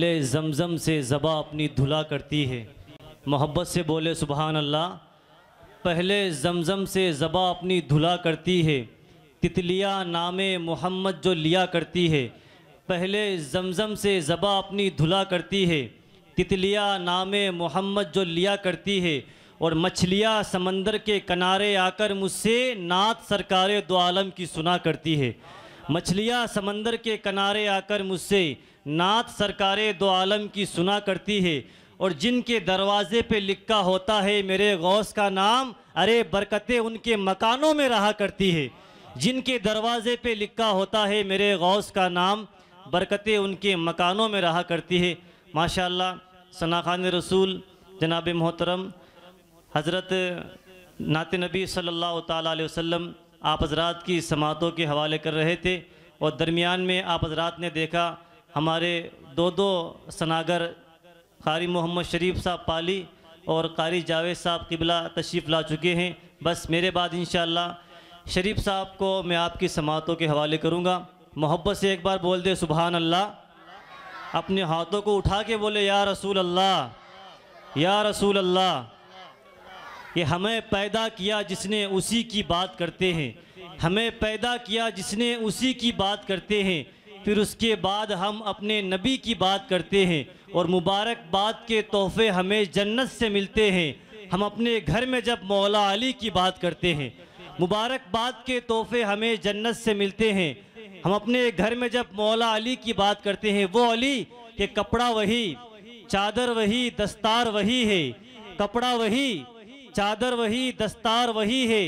ले जमज़म से ज़बा अपनी धुला करती है मोहब्बत से बोले सुबहान अल्लाह पहले जमज़म से ज़बा अपनी धुला करती है तितलिया नाम मोहम्मद जो लिया करती है पहले जमज़म से ज़बा अपनी धुला करती है तितलिया नाम मोहम्मद जो लिया करती है और मछलियाँ समंदर के किनारे आकर मुझसे नात सरकार दो आलम की सुना करती है मछलियाँ समंदर के किनारे आकर मुझसे नात सरकार दो आलम की सुना करती है और जिनके दरवाजे पे लिखा होता है मेरे गौस का नाम अरे बरकतें उनके मकानों में रहा करती है जिनके दरवाजे पे लिखा होता है मेरे गौस का नाम बरकतें उनके मकानों में रहा करती है माशा सना खान रसूल जनाब मोहतरम हज़रत नात नबी सल्लल्लाहु अलैहि वसल्लम आप हजरात की समातों के हवाले कर रहे थे और दरमियान में आप हजरात ने देखा हमारे दो दो सनागर कारी मोहम्मद शरीफ साहब पाली और कारी जावेद साहब किबला तशरीफ़ ला चुके हैं बस मेरे बाद इन शरीफ साहब को मैं आपकी समातों के हवाले करूँगा मोहब्बत से एक बार बोल दे सुबहान अल्लाह अपने हाथों को उठा के बोले या रसूल अल्लाह या रसूल अल्लाह ये हमें पैदा किया जिसने उसी की बात करते हैं हमें पैदा किया जिसने उसी की बात करते हैं फिर उसके बाद हम अपने नबी की बात करते हैं और मुबारकबाद के तोहफे हमें जन्नत से मिलते हैं हम अपने घर में जब मौला अली की बात करते हैं मुबारकबाद के तोहफे हमें जन्नत से मिलते हैं हम अपने घर में जब मौला अली की बात करते हैं वो अली के कपड़ा वही चादर वही दस्तार वही है कपड़ा वही चादर वही दस्तार वही है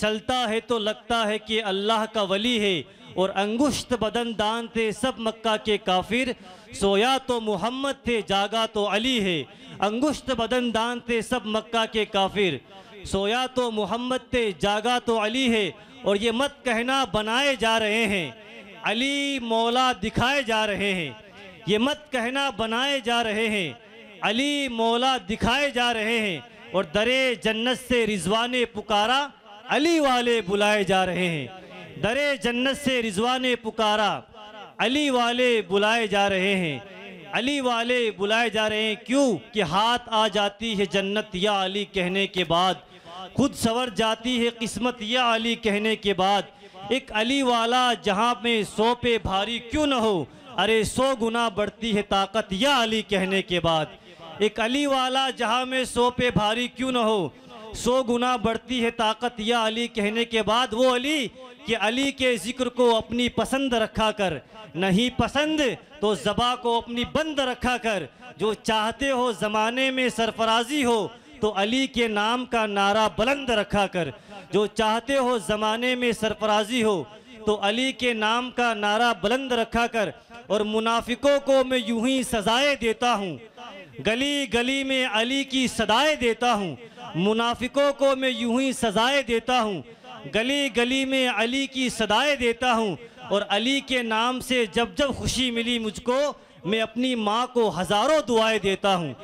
चलता है तो लगता है कि अल्लाह का वली है और अंगुश्त बदन दान थे सब मक्का के काफिर सोया तो मोहम्मद थे जागा तो अली है अंगुश्त बदन दान थे सब मक्का के काफिर सोया तो मोहम्मद थे जागा तो अली है और ये मत कहना बनाए जा रहे हैं अली मौला दिखाए जा रहे हैं ये मत कहना बनाए जा रहे हैं अली मौला दिखाए जा रहे हैं और दरे जन्नत से रिजवान पुकारा अली वाले बुलाए जा रहे हैं दरे जन्नत से रिजवान पुकारा अली वाले बुलाए जा रहे हैं अली वाले बुलाए जा रहे हैं क्यों कि हाथ आ जाती है जन्नत या अली कहने के बाद खुद सवर जाती है किस्मत या अली कहने के बाद एक अली वाला जहाँ में सो पे भारी क्यों ना हो अरे सौ गुना बढ़ती है ताकत या अली कहने के बाद एक अली वाला जहाँ में सो पे भारी क्यों न हो सो गुना बढ़ती है ताकत या अली कहने के बाद वो अली कि अली के जिक्र को अपनी पसंद रखा कर नहीं पसंद तो जबा को अपनी बंद रखा कर जो चाहते हो ज़माने में सरफराजी हो तो अली के नाम का नारा बुलंद रखा कर जो चाहते हो ज़माने में सरफराजी हो तो अली के नाम का नारा बुलंद रखा कर और मुनाफिकों को मैं यूं ही सजाए देता हूँ गली गली में अली की सदाएं देता हूँ मुनाफिकों को मैं यूं ही सजाएं देता हूँ गली गली में अली की सदाएं देता हूँ और अली के नाम से जब जब खुशी मिली मुझको मैं अपनी माँ को हज़ारों दुआएं देता हूँ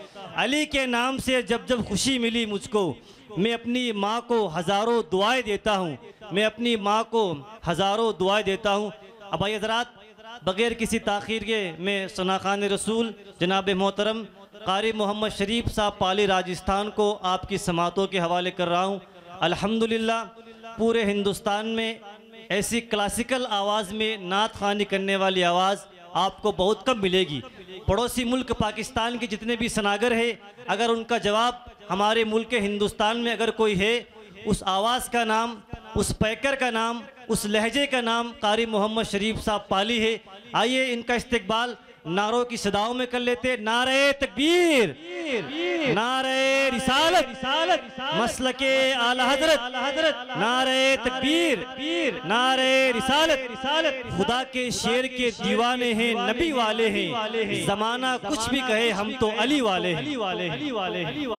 अली के नाम से जब जब खुशी मिली मुझको मैं अपनी माँ को हज़ारों दुआएं देता हूँ मैं अपनी माँ को हज़ारों दुआएं देता हूँ अब भाई हजरात बग़ैर किसी तखिर के मैं सना खान रसूल जनाब मोहतरम कारी मोहम्मद शरीफ साहब पाली राजस्थान को आपकी समातों के हवाले कर रहा हूँ अल्हम्दुलिल्लाह पूरे हिंदुस्तान में ऐसी क्लासिकल आवाज़ में नात खानी करने वाली आवाज़ आपको बहुत कम मिलेगी पड़ोसी मुल्क पाकिस्तान के जितने भी सनागर है अगर उनका जवाब हमारे मुल्क हिंदुस्तान में अगर कोई है उस आवाज़ का नाम उस पैकर का नाम उस लहजे का नाम कारी मोहम्मद शरीफ साहब पाली है आइए इनका इस्तकबाल नारों की सदाओं में कर लेते नारे तकबीर नारे रिसालत रिसालत मसल के आला हजरत हजरत नारे तकबीर नारे रिसालत रिसालत खुदा के शेर के दीवाने हैं नबी वाले हैं जमाना कुछ भी कहे हम तो अली वाले अली वाले अली वाले